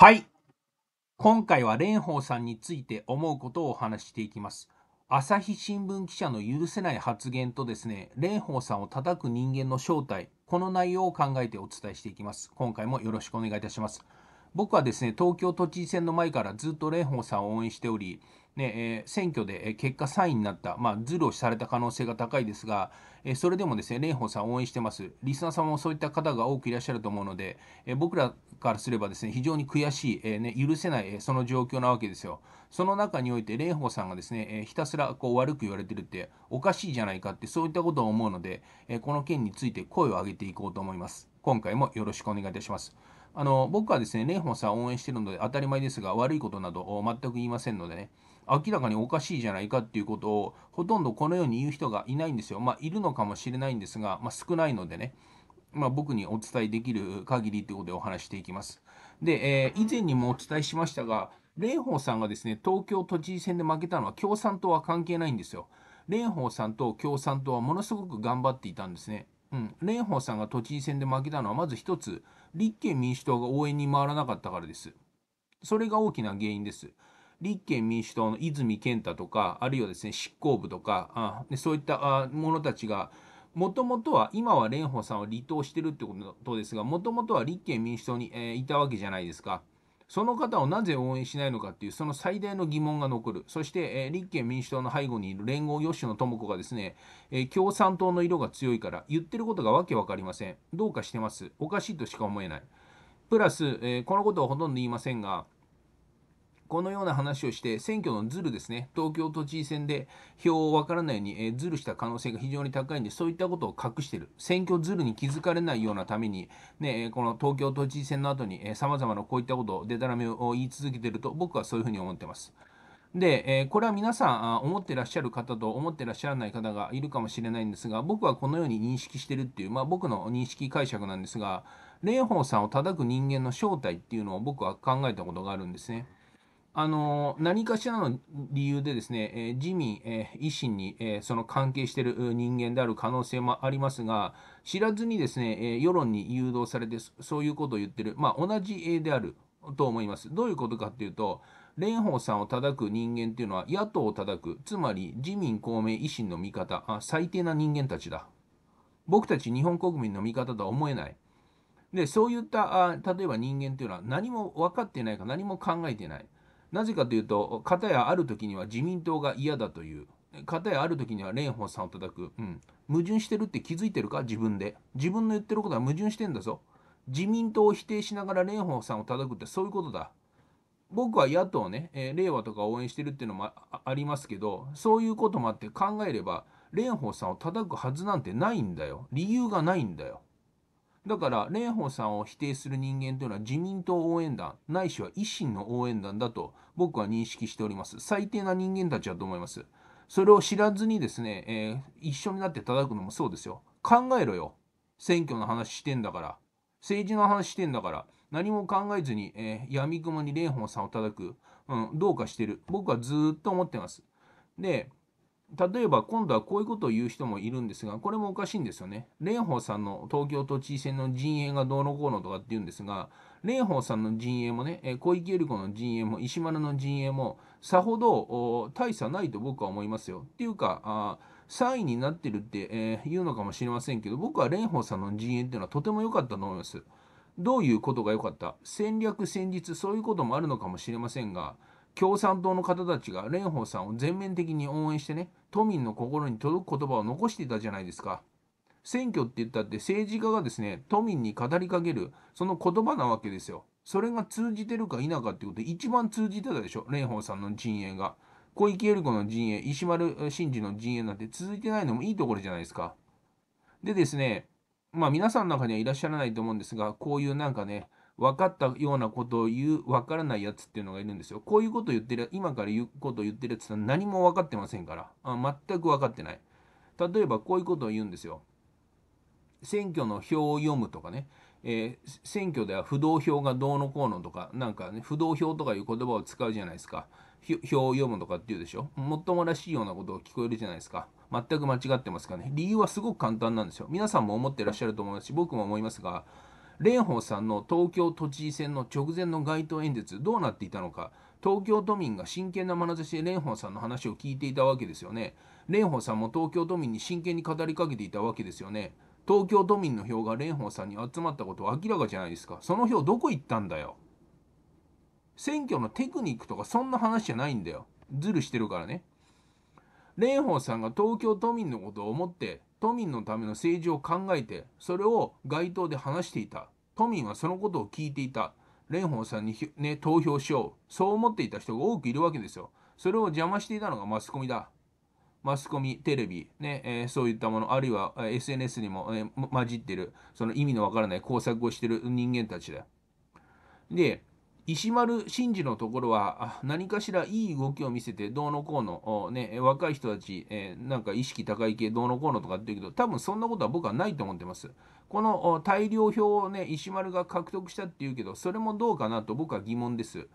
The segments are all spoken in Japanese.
はい。今回は蓮舫さんについて思うことをお話ししていきます。朝日新聞記者の許せない発言とですね、蓮舫さんを叩く人間の正体、この内容を考えてお伝えしていきます。今回もよろしくお願いいたします。僕はですね、東京都知事選の前からずっと蓮舫さんを応援しており、ねえ選挙で結果3位になった、まあ、ズルをされた可能性が高いですが、えそれでもですね、蓮舫さん応援してます。リスナーさんもそういった方が多くいらっしゃると思うので、え僕らからすればですね、非常に悔しい、えね、許せない、その状況なわけですよ。その中において蓮舫さんがですね、えひたすらこう悪く言われてるっておかしいじゃないかってそういったことを思うので、えこの件について声を上げていこうと思います。今回もよろしくお願いいたします。あの僕はですね、蓮舫さんを応援してるので当たり前ですが、悪いことなど全く言いませんのでね、明らかにおかしいじゃないかっていうことをほとんどこのように言う人がいないんですよ。まあ、いるのかもしれないんですが、まあ、少ないのでね、まあ、僕にお伝えできる限りということでお話していきます。で、えー、以前にもお伝えしましたが、蓮舫さんがですね、東京都知事選で負けたのは共産党は関係ないんですよ。蓮舫さんと共産党はものすごく頑張っていたんですね。うん、蓮舫さんが都知事選で負けたのはまず一つ、立憲民主党が応援に回らなかったからです。それが大きな原因です。立憲民主党の泉健太とか、あるいはですね、執行部とか、あでそういった者たちが、もともとは、今は蓮舫さんを離党してるってことですが、もともとは立憲民主党に、えー、いたわけじゃないですか。その方をなぜ応援しないのかっていう、その最大の疑問が残る。そして、えー、立憲民主党の背後にいる連合吉野智子がですね、えー、共産党の色が強いから、言ってることがわけわかりません。どうかしてます。おかしいとしか思えない。プラス、えー、このことはほとんど言いませんが、このような話をして、選挙のズルですね、東京都知事選で票を分からないように、えー、ズルした可能性が非常に高いんで、そういったことを隠している、選挙ズルに気づかれないようなために、ね、この東京都知事選の後に、さまざまなこういったことを、でたらめを言い続けていると、僕はそういうふうに思ってます。で、えー、これは皆さん思ってらっしゃる方と思ってらっしゃらない方がいるかもしれないんですが、僕はこのように認識してるっていう、まあ僕の認識解釈なんですが、蓮舫さんを叩く人間の正体っていうのを僕は考えたことがあるんですね。あの何かしらの理由でですね、え自民、え維新に、えその関係している人間である可能性もありますが、知らずにですね、え世論に誘導されて、そういうことを言ってる、まあ、同じであると思います。どういうことかというと、蓮舫さんを叩く人間というのは、野党を叩く、つまり自民、公明、維新の味方あ、最低な人間たちだ。僕たち日本国民の味方とは思えない。で、そういったあ例えば人間というのは、何も分かってないか、何も考えてない。なぜかというと、かたやある時には自民党が嫌だという、かたやある時には蓮舫さんを叩く、うん、矛盾してるって気づいてるか、自分で。自分の言ってることは矛盾してんだぞ。自民党を否定しながら蓮舫さんを叩くってそういうことだ。僕は野党ね、えー、令和とか応援してるっていうのもありますけど、そういうこともあって考えれば、蓮舫さんを叩くはずなんてないんだよ。理由がないんだよ。だから蓮舫さんを否定する人間というのは自民党応援団ないしは維新の応援団だと僕は認識しております最低な人間たちだと思いますそれを知らずにですね、えー、一緒になって叩くのもそうですよ考えろよ選挙の話してんだから政治の話してんだから何も考えずに、えー、闇雲に蓮舫さんを叩く、うん、どうかしてる僕はずっと思ってますで例えば今度はこういうことを言う人もいるんですが、これもおかしいんですよね。蓮舫さんの東京都知事選の陣営がどうのこうのとかって言うんですが、蓮舫さんの陣営もね、小池百合子の陣営も石丸の陣営も、さほど大差ないと僕は思いますよ。っていうか、3位になってるって、えー、言うのかもしれませんけど、僕は蓮舫さんの陣営っていうのはとても良かったと思います。どういうことが良かった戦略、戦術、そういうこともあるのかもしれませんが、共産党の方たちが蓮舫さんを全面的に応援してね、都民の心に届く言葉を残していたじゃないですか。選挙って言ったって政治家がですね、都民に語りかける、その言葉なわけですよ。それが通じてるか否かっていうことで、一番通じてたでしょ、蓮舫さんの陣営が。小池百合子の陣営、石丸慎二の陣営なんて続いてないのもいいところじゃないですか。でですね、まあ皆さんの中にはいらっしゃらないと思うんですが、こういうなんかね、分かったようなことを言う、分からないやつっていうのがいるんですよ。こういうこと言ってる、今から言うことを言ってるやつは何も分かってませんから。あ全く分かってない。例えばこういうことを言うんですよ。選挙の票を読むとかね。えー、選挙では不動票がどうのこうのとか、なんかね、不動票とかいう言葉を使うじゃないですか。票を読むとかっていうでしょ。もっともらしいようなことを聞こえるじゃないですか。全く間違ってますかね。理由はすごく簡単なんですよ。皆さんも思ってらっしゃると思いますし、僕も思いますが、蓮舫さんの東京都知事選の直前の街頭演説どうなっていたのか東京都民が真剣な眼差しで蓮舫さんの話を聞いていたわけですよね蓮舫さんも東京都民に真剣に語りかけていたわけですよね東京都民の票が蓮舫さんに集まったことは明らかじゃないですかその票どこ行ったんだよ選挙のテクニックとかそんな話じゃないんだよズルしてるからね蓮舫さんが東京都民のことを思って都民のための政治を考えて、それを街頭で話していた。都民はそのことを聞いていた。蓮舫さんに、ね、投票しよう。そう思っていた人が多くいるわけですよ。それを邪魔していたのがマスコミだ。マスコミ、テレビ、ねえー、そういったもの、あるいは SNS にも、えー、混じってる、その意味のわからない工作をしてる人間たちだ。で、石丸真二のところは何かしらいい動きを見せてどうのこうの、ね、若い人たち、えー、なんか意識高い系どうのこうのとかって言うけど多分そんなことは僕はないと思ってます。この大量票をね石丸が獲得したっていうけどそれもどうかなと僕は疑問です。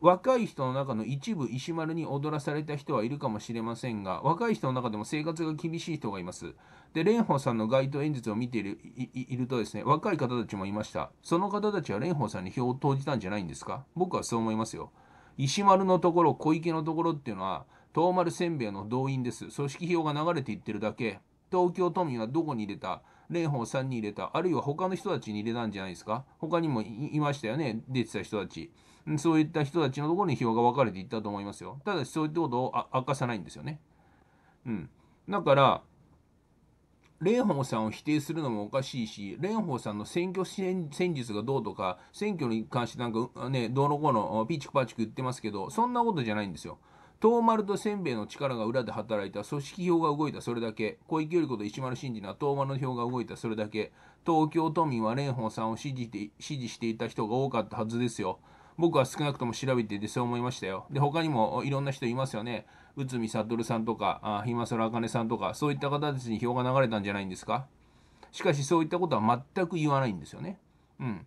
若い人の中の一部石丸に踊らされた人はいるかもしれませんが若い人の中でも生活が厳しい人がいますで蓮舫さんの街頭演説を見ているいるとですね若い方たちもいましたその方たちは蓮舫さんに票を投じたんじゃないんですか僕はそう思いますよ石丸のところ小池のところっていうのは東丸せんべいの動員です組織票が流れていってるだけ東京都民はどこに入れた蓮舫さんに入れた、あるいは他の人たちに入れたんじゃないですか。他にもいましたよね、出てた人たち。そういった人たちのところに票が分かれていったと思いますよ。ただし、そういったことを明かさないんですよね。うん。だから、蓮舫さんを否定するのもおかしいし、蓮舫さんの選挙戦術がどうとか、選挙に関してなんかね、どうのこうのピーチクパーチク言ってますけど、そんなことじゃないんですよ。東丸とせんべいの力が裏で働いた組織票が動いたそれだけ小池百合子と石丸真二の東丸の票が動いたそれだけ東京都民は蓮舫さんを支持て支持していた人が多かったはずですよ僕は少なくとも調べていてそう思いましたよで他にもいろんな人いますよね内海悟さんとかあひまらあかねさんとかそういった方たちに票が流れたんじゃないんですかしかしそういったことは全く言わないんですよねうん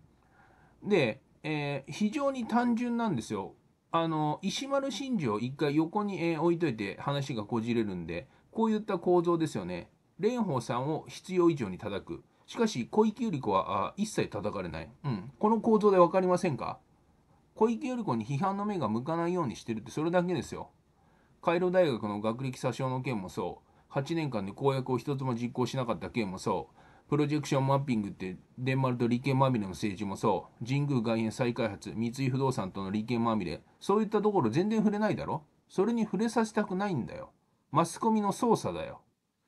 で、えー、非常に単純なんですよあの、石丸真二を一回横に、えー、置いといて話がこじれるんで、こういった構造ですよね。蓮舫さんを必要以上に叩く。しかし、小池百合子はあ一切叩かれない。うん。この構造で分かりませんか小池百合子に批判の目が向かないようにしてるってそれだけですよ。カイロ大学の学歴詐称の件もそう。8年間で公約を一つも実行しなかった件もそう。プロジェクションマッピングってデンマルと利権まみれの政治もそう神宮外苑再開発三井不動産との利権まみれそういったところ全然触れないだろそれに触れさせたくないんだよマスコミの捜査だよ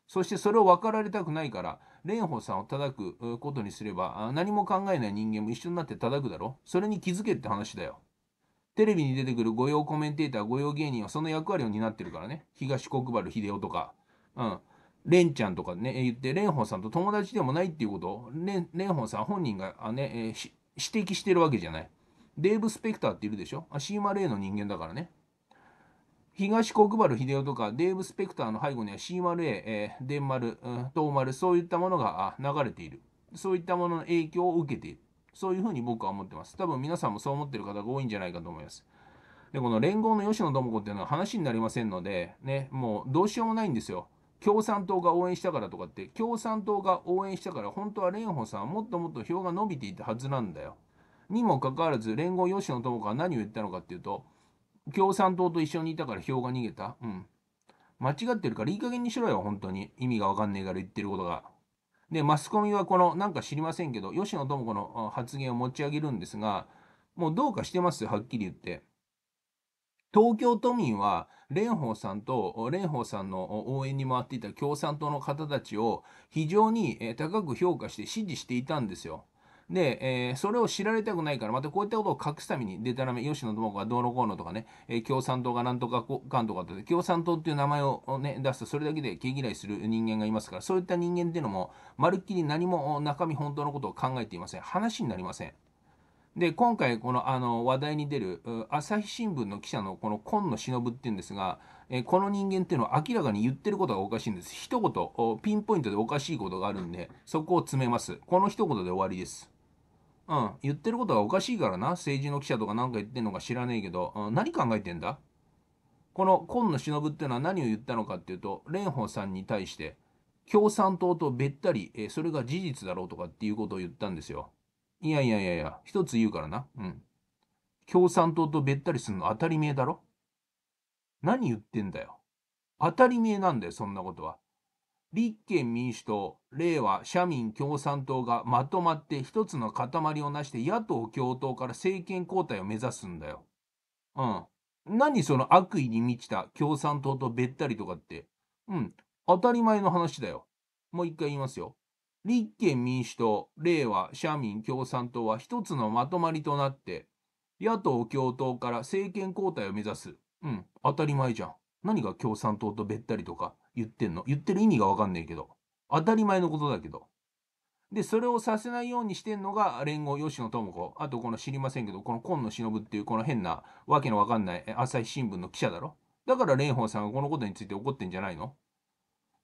そしてそれを分かられたくないから蓮舫さんを叩くことにすれば何も考えない人間も一緒になって叩くだろそれに気づけって話だよテレビに出てくる御用コメンテーター、御用芸人はその役割を担ってるからね。東国原秀夫とか。うん。レンちゃんとかね、言って、ホンさんと友達でもないっていうことを、ホンさん本人がね、えー、指摘してるわけじゃない。デーブ・スペクターっているでしょあシーマ・レイの人間だからね。東国原英夫とかデーブ・スペクターの背後にはシーマレー、えー、デンマル、うん、トーマル、そういったものが流れている。そういったものの影響を受けている。そういうふうに僕は思ってます。多分皆さんもそう思ってる方が多いんじゃないかと思います。で、この連合の吉野智子っていうのは話になりませんので、ね、もうどうしようもないんですよ。共産党が応援したからとかって共産党が応援したから本当は蓮舫さんはもっともっと票が伸びていたはずなんだよ。にもかかわらず連合吉野智子は何を言ったのかっていうと共産党と一緒にいたから票が逃げた。うん。間違ってるからいい加減にしろよ本当に意味が分かんねえから言ってることが。でマスコミはこのなんか知りませんけど吉野智子の発言を持ち上げるんですがもうどうかしてますはっきり言って。東京都民は蓮舫さんと蓮舫さんの応援に回っていた共産党の方たちを非常に高く評価して支持していたんですよ。で、えー、それを知られたくないから、またこういったことを隠すために、でたらめ、吉野智子がどうのこうのとかね、えー、共産党がなんとかかんとかって、共産党っていう名前を、ね、出すと、それだけで毛嫌いする人間がいますから、そういった人間っていうのも、まるっきり何も中身本当のことを考えていません。話になりません。で今回このあの話題に出る朝日新聞の記者のこの紺野忍っていうんですが、えこの人間っていうのは明らかに言ってることがおかしいんです一言ピンポイントでおかしいことがあるんでそこを詰めますこの一言で終わりですうん、言ってることがおかしいからな政治の記者とか何か言ってんのか知らねえけど、うん、何考えてんだこの紺野忍っていうのは何を言ったのかっていうと蓮舫さんに対して共産党とべったり、えそれが事実だろうとかっていうことを言ったんですよ。いやいやいやいや、一つ言うからな。うん。共産党とべったりするの当たり前だろ何言ってんだよ。当たり前なんだよ、そんなことは。立憲民主党、令和、社民、共産党がまとまって一つの塊をなして野党共闘から政権交代を目指すんだよ。うん。何その悪意に満ちた共産党とべったりとかって。うん。当たり前の話だよ。もう一回言いますよ。立憲民主党、令和、社民、共産党は一つのまとまりとなって、野党共闘から政権交代を目指す。うん、当たり前じゃん。何が共産党とべったりとか言ってんの言ってる意味がわかんないけど。当たり前のことだけど。で、それをさせないようにしてんのが、連合吉野智子。あと、この知りませんけど、この今野忍っていう、この変な、わけのわかんない、朝日新聞の記者だろ。だから蓮舫さんがこのことについて怒ってんじゃないの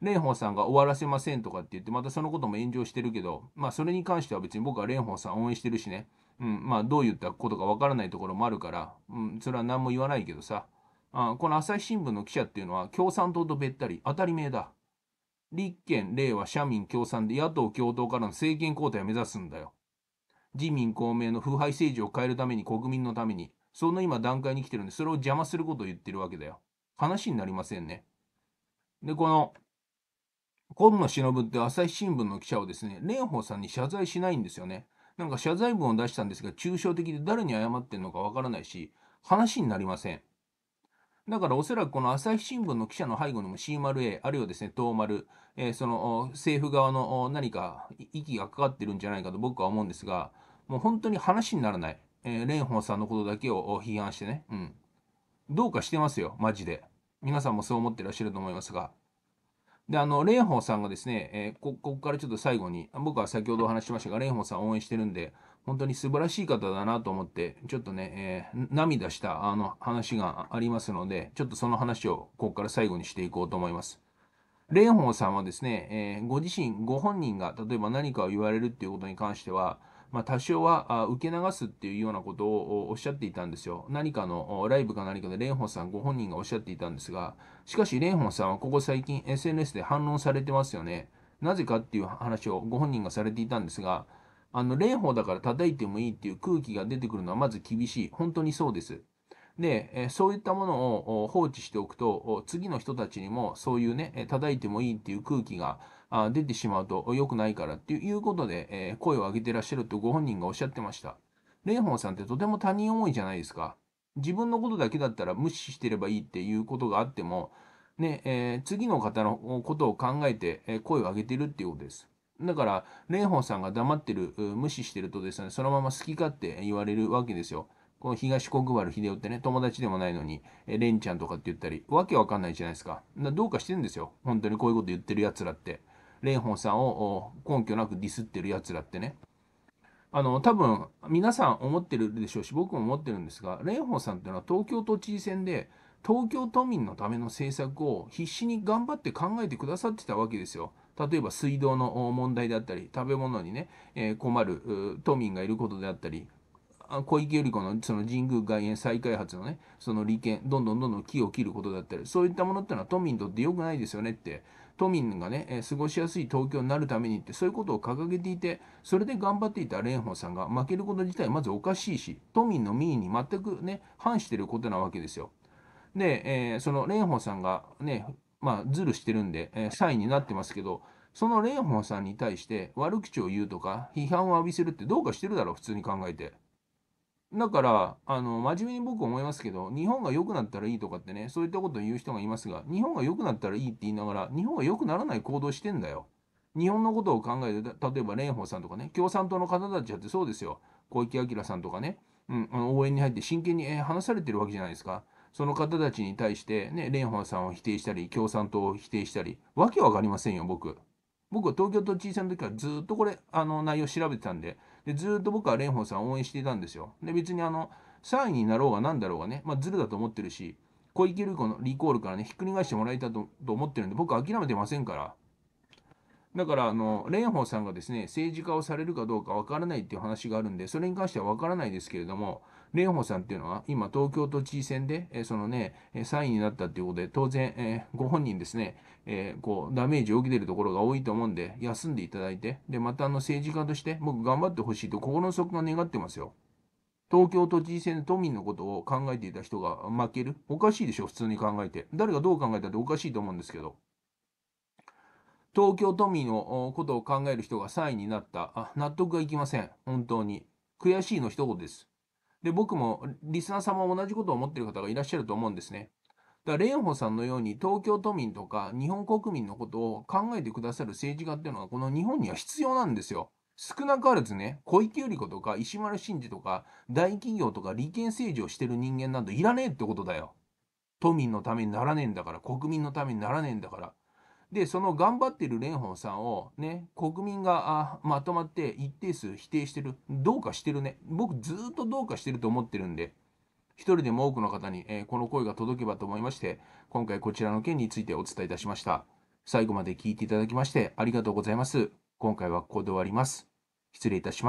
蓮舫さんが終わらせませんとかって言って、またそのことも炎上してるけど、まあそれに関しては別に僕は蓮舫さん応援してるしね、うん、まあどう言ったことかわからないところもあるから、うん、それは何も言わないけどさ、あこの朝日新聞の記者っていうのは共産党とべったり、当たり前だ。立憲、令和、社民、共産で野党共闘からの政権交代を目指すんだよ。自民、公明の腐敗政治を変えるために国民のために、その今段階に来てるんで、それを邪魔することを言ってるわけだよ。話になりませんね。で、この、今野忍って朝日新聞の記者をですね、蓮舫さんに謝罪しないんですよね。なんか謝罪文を出したんですが、抽象的で誰に謝ってるのかわからないし、話になりません。だからおそらくこの朝日新聞の記者の背後にも C0A、あるいはですね、東丸、えー、その政府側の何か息がかかってるんじゃないかと僕は思うんですが、もう本当に話にならない。えー、蓮舫さんのことだけを批判してね、うん。どうかしてますよ、マジで。皆さんもそう思ってらっしゃると思いますが。で、あの、蓮舫さんがですね、えー、こ、ここからちょっと最後に、僕は先ほどお話ししましたが、蓮舫さん応援してるんで、本当に素晴らしい方だなと思って、ちょっとね、えー、涙したあの話がありますので、ちょっとその話をここから最後にしていこうと思います。蓮舫さんはですね、えー、ご自身、ご本人が例えば何かを言われるっていうことに関しては、まあ、多少は受け流すっていうようなことをおっしゃっていたんですよ。何かのライブか何かで蓮舫さんご本人がおっしゃっていたんですが、しかし蓮舫さんはここ最近 SNS で反論されてますよね。なぜかっていう話をご本人がされていたんですが、あの、蓮舫だから叩いてもいいっていう空気が出てくるのはまず厳しい。本当にそうです。で、そういったものを放置しておくと、次の人たちにもそういうね、叩いてもいいっていう空気があ出てしまうと良くないからっていうことで、え声を上げてらっしゃるとご本人がおっしゃってました。蓮舫さんってとても他人思いじゃないですか。自分のことだけだったら無視してればいいっていうことがあっても、ねえー、次の方のことを考えて、え声を上げてるっていうことです。だから、蓮舫さんが黙ってる、無視してるとですね、そのまま好き勝手言われるわけですよ。この東国原秀夫ってね、友達でもないのに、え蓮ちゃんとかって言ったり、わけわかんないじゃないですか。かどうかしてんですよ。本当にこういうこと言ってる奴らって。蓮舫さんを根拠なくディスってるやつらってね、あの、多分、皆さん思ってるでしょうし、僕も思ってるんですが、蓮舫さんっていうのは東京都知事選で、東京都民のための政策を必死に頑張って考えてくださってたわけですよ。例えば水道の問題であったり、食べ物にね、えー、困る都民がいることであったり、小池百合子のその神宮外苑再開発のね、その利権、どんどんどんどん木を切ることだったり、そういったものっていうのは都民にとって良くないですよねって、都民がね、え過ごしやすい東京になるためにってそういうことを掲げていてそれで頑張っていた蓮舫さんが負けること自体まずおかしいし都民の民意に全くね反してることなわけですよ。で、えー、その蓮舫さんがねまあズルしてるんで、えー、インになってますけどその蓮舫さんに対して悪口を言うとか批判を浴びせるってどうかしてるだろう普通に考えて。だから、あの、真面目に僕思いますけど、日本が良くなったらいいとかってね、そういったことを言う人がいますが、日本が良くなったらいいって言いながら、日本が良くならない行動してんだよ。日本のことを考えて、例えば蓮舫さんとかね、共産党の方たちだってそうですよ。小池晃さんとかね、うん、あの応援に入って真剣に、えー、話されてるわけじゃないですか。その方たちに対して、ね、蓮舫さんを否定したり、共産党を否定したり、わけわかりませんよ、僕。僕は東京都知事選の時からずっとこれ、あの内容調べてたんで、でずっと僕は蓮舫さん応援していたんですよ。で別にあの3位になろうが何だろうがね、まあ、ズルだと思ってるし小池百合子のリコールからねひっくり返してもらえたとと思ってるんで僕は諦めてませんから。だからあの蓮舫さんがですね政治家をされるかどうかわからないっていう話があるんでそれに関してはわからないですけれども蓮舫さんっていうのは、今、東京都知事選で、えそのね、3位になったっていうことで、当然、えご本人ですね、えこう、ダメージを受けてるところが多いと思うんで、休んでいただいて、で、またあの政治家として、僕頑張ってほしいと心の底が願ってますよ。東京都知事選で都民のことを考えていた人が負けるおかしいでしょ、普通に考えて。誰がどう考えたっておかしいと思うんですけど。東京都民のことを考える人が3位になった。あ、納得がいきません。本当に。悔しいの一言です。で、僕も、リスナーさんも同じことを思っている方がいらっしゃると思うんですね。だから蓮舫さんのように東京都民とか日本国民のことを考えてくださる政治家っていうのはこの日本には必要なんですよ。少なからずね、小池百合子とか石丸真二とか大企業とか利権政治をしてる人間などいらねえってことだよ。都民のためにならねえんだから、国民のためにならねえんだから、で、その頑張ってる蓮舫さんをね、国民があまとまって一定数否定してる。どうかしてるね。僕ずっとどうかしてると思ってるんで、一人でも多くの方に、えー、この声が届けばと思いまして、今回こちらの件についてお伝えいたしました。最後まで聞いていただきましてありがとうございます。今回はここで終わります。失礼いたします。